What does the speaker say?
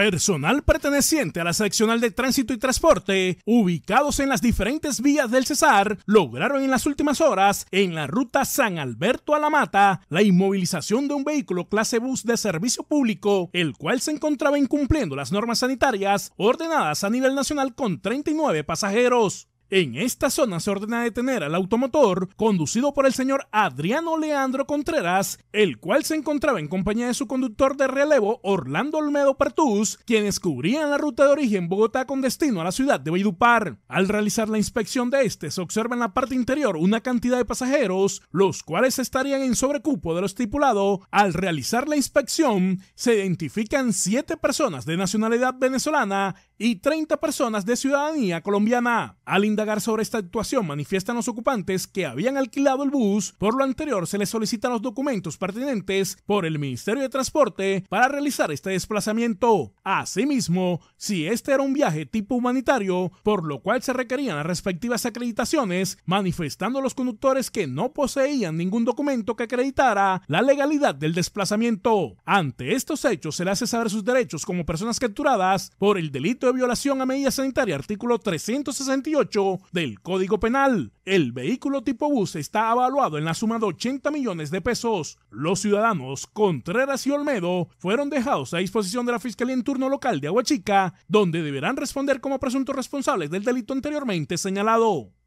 Personal perteneciente a la seccional de tránsito y transporte, ubicados en las diferentes vías del Cesar, lograron en las últimas horas, en la ruta San Alberto a La Mata, la inmovilización de un vehículo clase bus de servicio público, el cual se encontraba incumpliendo las normas sanitarias ordenadas a nivel nacional con 39 pasajeros. En esta zona se ordena detener al automotor conducido por el señor Adriano Leandro Contreras, el cual se encontraba en compañía de su conductor de relevo Orlando Olmedo Pertús, quienes cubrían la ruta de origen Bogotá con destino a la ciudad de Beidupar. Al realizar la inspección de este, se observa en la parte interior una cantidad de pasajeros, los cuales estarían en sobrecupo de lo estipulado. Al realizar la inspección, se identifican siete personas de nacionalidad venezolana y 30 personas de ciudadanía colombiana. Al indagar sobre esta actuación, manifiestan los ocupantes que habían alquilado el bus. Por lo anterior, se les solicitan los documentos pertinentes por el Ministerio de Transporte para realizar este desplazamiento. Asimismo, si este era un viaje tipo humanitario, por lo cual se requerían las respectivas acreditaciones, manifestando a los conductores que no poseían ningún documento que acreditara la legalidad del desplazamiento. Ante estos hechos, se le hace saber sus derechos como personas capturadas por el delito violación a medida sanitaria artículo 368 del Código Penal. El vehículo tipo bus está evaluado en la suma de 80 millones de pesos. Los ciudadanos Contreras y Olmedo fueron dejados a disposición de la Fiscalía en turno local de Aguachica, donde deberán responder como presuntos responsables del delito anteriormente señalado.